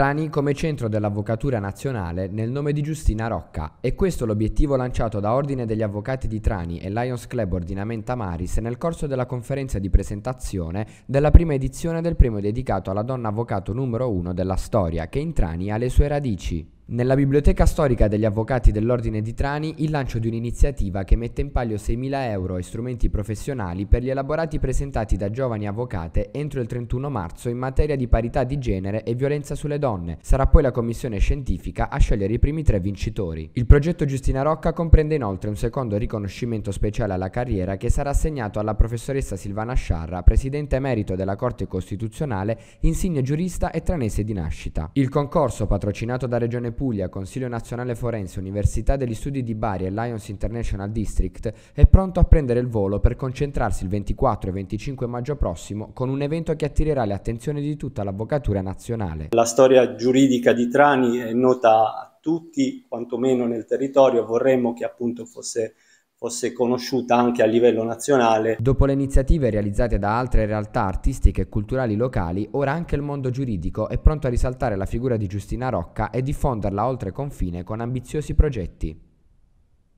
Prani come centro dell'avvocatura nazionale nel nome di Giustina Rocca e questo l'obiettivo lanciato da Ordine degli Avvocati di Trani e Lions Club Ordinamenta Maris nel corso della conferenza di presentazione della prima edizione del premio dedicato alla donna avvocato numero uno della storia che in Trani ha le sue radici. Nella biblioteca storica degli avvocati dell'Ordine di Trani il lancio di un'iniziativa che mette in palio 6.000 euro e strumenti professionali per gli elaborati presentati da giovani avvocate entro il 31 marzo in materia di parità di genere e violenza sulle donne. Sarà poi la commissione scientifica a scegliere i primi tre vincitori. Il progetto Giustina Rocca comprende inoltre un secondo riconoscimento speciale alla carriera che sarà assegnato alla professoressa Silvana Sciarra, presidente emerito della Corte Costituzionale, insigne giurista e tranese di nascita. Il concorso, patrocinato da Regione Puglia, Consiglio Nazionale Forense, Università degli Studi di Bari e Lions International District è pronto a prendere il volo per concentrarsi il 24 e 25 maggio prossimo con un evento che attirerà le attenzioni di tutta l'avvocatura nazionale. La storia giuridica di Trani è nota a tutti, quantomeno nel territorio, vorremmo che appunto fosse fosse conosciuta anche a livello nazionale. Dopo le iniziative realizzate da altre realtà artistiche e culturali locali, ora anche il mondo giuridico è pronto a risaltare la figura di Giustina Rocca e diffonderla oltre confine con ambiziosi progetti.